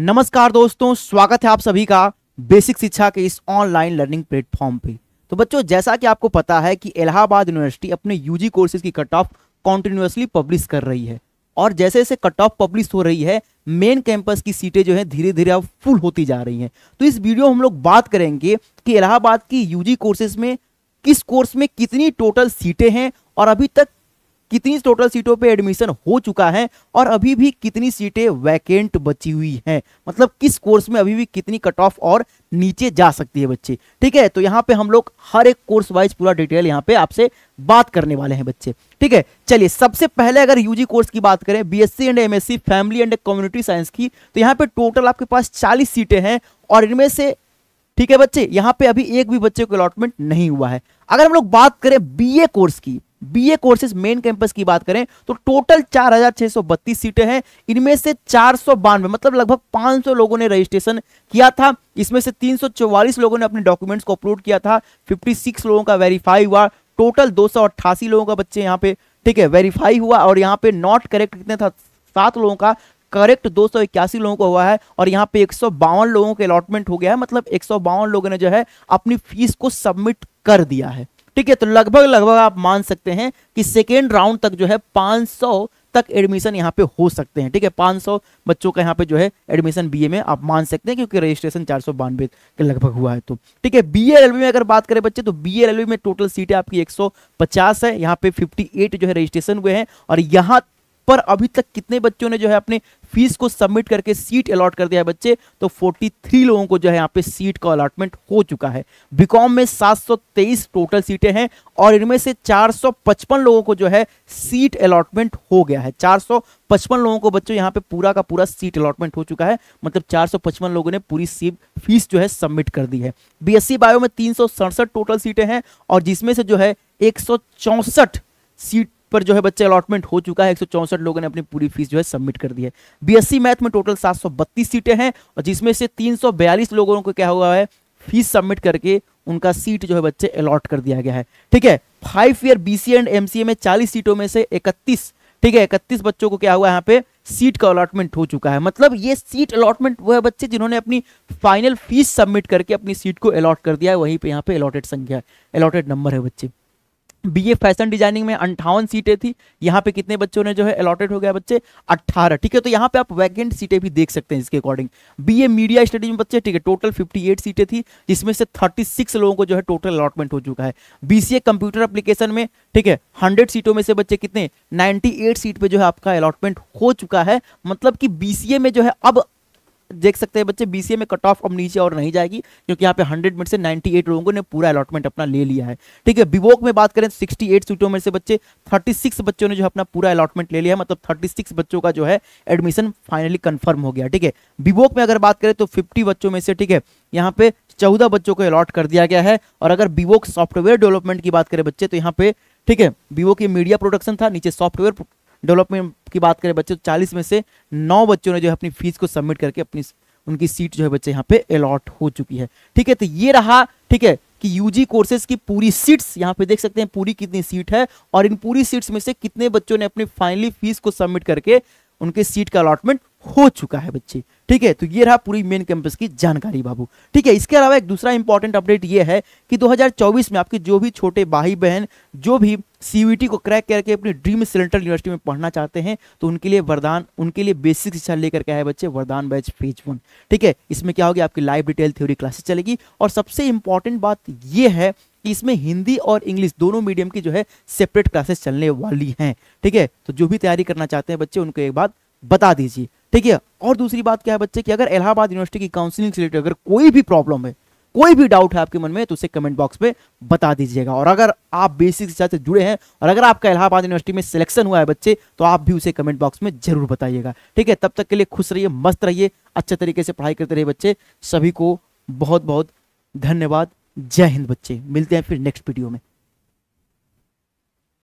नमस्कार दोस्तों स्वागत है आप सभी का बेसिक शिक्षा के इस ऑनलाइन लर्निंग प्लेटफॉर्म पे तो बच्चों जैसा कि आपको पता है कि इलाहाबाद यूनिवर्सिटी अपने यूजी कोर्सेज की कट ऑफ कॉन्टिन्यूसली पब्लिश कर रही है और जैसे जैसे कट ऑफ पब्लिश हो रही है मेन कैंपस की सीटें जो है धीरे धीरे अब फुल होती जा रही हैं तो इस वीडियो हम लोग बात करेंगे कि इलाहाबाद की यूजी कोर्सेज में किस कोर्स में कितनी टोटल सीटें हैं और अभी तक कितनी टोटल सीटों पे एडमिशन हो चुका है और अभी भी कितनी सीटें वैकेंट बची हुई हैं मतलब किस कोर्स में अभी भी कितनी कट ऑफ और नीचे जा सकती है बच्चे ठीक है तो यहाँ पे हम लोग हर एक कोर्स वाइज पूरा डिटेल यहाँ पे आपसे बात करने वाले हैं बच्चे ठीक है चलिए सबसे पहले अगर यूजी कोर्स की बात करें B and MSc family and community science की तो यहाँ पे टोटल आपके पास चालीस सीटें हैं और इनमें से ठीक है बच्चे यहाँ पे अभी एक भी बच्चे को अलॉटमेंट नहीं हुआ है अगर हम लोग बात करें बीए कोर्स की बीए कोर्सेज मेन कैंपस की बात करें तो टोटल बत्तीस सीटें हैं इनमें से चार मतलब लगभग 500 लोगों ने रजिस्ट्रेशन किया था इसमें से 344 लोगों ने अपने डॉक्यूमेंट्स को अपलोड किया था 56 लोगों का वेरीफाई हुआ टोटल दो लोगों का बच्चे यहाँ पे ठीक है वेरीफाई हुआ और यहाँ पे नॉट करेक्ट कितने था सात लोगों का करेक्ट दो लोगों को हुआ है और यहाँ पे एक लोगों के अलॉटमेंट हो गया है मतलब एक लोगों ने जो है अपनी फीस को सबमिट कर दिया है ठीक है तो लगभग लगभग आप मान सकते हैं कि सेकेंड राउंड तक जो है 500 तक एडमिशन यहाँ पे हो सकते हैं ठीक है 500 बच्चों का यहाँ पे जो है एडमिशन बीए में आप मान सकते हैं क्योंकि रजिस्ट्रेशन चार सौ बानवे के लगभग हुआ है तो ठीक है बी में अगर बात करें बच्चे तो बी एल में टोटल सीटें आपकी एक है यहाँ पे फिफ्टी जो है रजिस्ट्रेशन हुए हैं और यहाँ पर अभी तक कितने बच्चों ने जो है अपने फीस को सबमिट करके सीट अलॉट कर दिया है बच्चे तो 43 लोगों को जो है यहाँ पे सीट का अलॉटमेंट हो चुका है बीकॉम में 723 टोटल सीटें हैं और इनमें से 455 लोगों को जो है सीट अलॉटमेंट हो गया है 455 लोगों को बच्चों यहाँ पे पूरा का पूरा सीट अलॉटमेंट हो चुका है मतलब 455 लोगों ने पूरी सीट फीस जो है सबमिट कर दी है बी बायो e में तीन टोटल सीटें हैं और जिसमें से जो है एक सीट पर जो है बच्चे अलॉटमेंट हो चुका है एक लोगों ने अपनी पूरी फीस जो है सबमिट कर दी है बीएससी मैथ में टोटल 732 सीटें हैं और जिसमें से 342 लोगों को क्या हुआ है फीस सबमिट करके उनका सीट जो है बच्चे अलॉट कर दिया गया है ठीक है five year BC and MCA में 40 सीटों में से 31 ठीक है 31 बच्चों को क्या हुआ यहाँ पे सीट का अलॉटमेंट हो चुका है मतलब ये सीट अलॉटमेंट वह बच्चे जिन्होंने अपनी फाइनल फीस सबमिट करके अपनी सीट को अलॉट कर दिया है वहीं पे यहाँ पे अलॉटेड संख्या अलॉटेड नंबर है बच्चे बीए फैशन डिजाइनिंग में अंठावन सीटें थी यहाँ पे कितने बच्चों ने जो है अलॉटेड हो गया बच्चे 18 ठीक है तो यहाँ पे आप वैकेंट सीटें भी देख सकते हैं इसके अकॉर्डिंग बीए मीडिया स्टडीज में बच्चे ठीक है टोटल 58 सीटें थी जिसमें से 36 लोगों को जो है टोटल अलॉटमेंट हो चुका है बीसीए कंप्यूटर अप्लीकेशन में ठीक है हंड्रेड सीटों में से बच्चे कितने नाइन्टी सीट पर जो है आपका अलॉटमेंट हो चुका है मतलब कि बीसीए में जो है अब देख सकते हैं बच्चे बीसीए में कट ऑफ अब नीचे और नहीं जाएगी क्योंकि यहाँ पे 100 में से 98 लोगों ने पूरा अलॉटमेंट अपना ले लिया है ठीक है विवोक में बात करें 68 तो सीटों में से बच्चे 36 बच्चों ने जो अपना पूरा अलॉटमेंट ले लिया है मतलब 36 बच्चों का जो है एडमिशन फाइनली कंफर्म हो गया ठीक है विवोक में अगर बात करें तो फिफ्टी बच्चों में से ठीक है यहाँ पे चौदह बच्चों को अलॉट कर दिया गया है और अगर विवोक सॉफ्टवेयर डेवलपमेंट की बात करें बच्चे तो यहाँ पे ठीक है विवो की मीडिया प्रोडक्शन था नीचे सॉफ्टवेयर डेवलपमेंट की बात करें बच्चे तो चालीस में से नौ बच्चों ने जो है अपनी फीस को सबमिट करके अपनी उनकी सीट जो है बच्चे यहाँ पे अलॉट हो चुकी है ठीक है तो ये रहा ठीक है कि यूजी कोर्सेज की पूरी सीट्स यहाँ पे देख सकते हैं पूरी कितनी सीट है और इन पूरी सीट्स में से कितने बच्चों ने अपनी फाइनली फीस को सबमिट करके उनके सीट का अलॉटमेंट हो चुका है बच्चे ठीक है तो ये रहा पूरी मेन कैंपस की जानकारी बाबू ठीक है इसके अलावा एक दूसरा इंपॉर्टेंट अपडेट ये है कि 2024 में आपके जो भी छोटे भाई बहन जो भी सीयूईटी को क्रैक करके अपनी ड्रीम सेंट्रल यूनिवर्सिटी में पढ़ना चाहते हैं तो उनके लिए वरदान उनके लिए बेसिक शिक्षा लेकर के आए बच्चे वरदान बैच पेज वन ठीक है इसमें क्या होगी आपकी लाइव डिटेल थ्योरी क्लासेस चलेगी और सबसे इंपॉर्टेंट बात यह है इसमें हिंदी और इंग्लिश दोनों मीडियम की जो है सेपरेट क्लासेस चलने वाली हैं ठीक है तो जो भी तैयारी करना चाहते हैं बच्चे उनको एक बात बता दीजिए ठीक है और दूसरी बात क्या है बच्चे की अगर इलाहाबाद यूनिवर्सिटी की काउंसिलिंग से रिलेटेड अगर कोई भी प्रॉब्लम है कोई भी डाउट है आपके मन में तो उसे कमेंट बॉक्स में बता दीजिएगा और अगर आप बेसिक शिक्षा से जुड़े हैं और अगर आपका इलाहाबाद यूनिवर्सिटी में सिलेक्शन हुआ है बच्चे तो आप भी उसे कमेंट बॉक्स में जरूर बताइएगा ठीक है तब तक के लिए खुश रहिए मस्त रहिए अच्छे तरीके से पढ़ाई करते रहिए बच्चे सभी को बहुत बहुत धन्यवाद जय हिंद बच्चे मिलते हैं फिर नेक्स्ट वीडियो में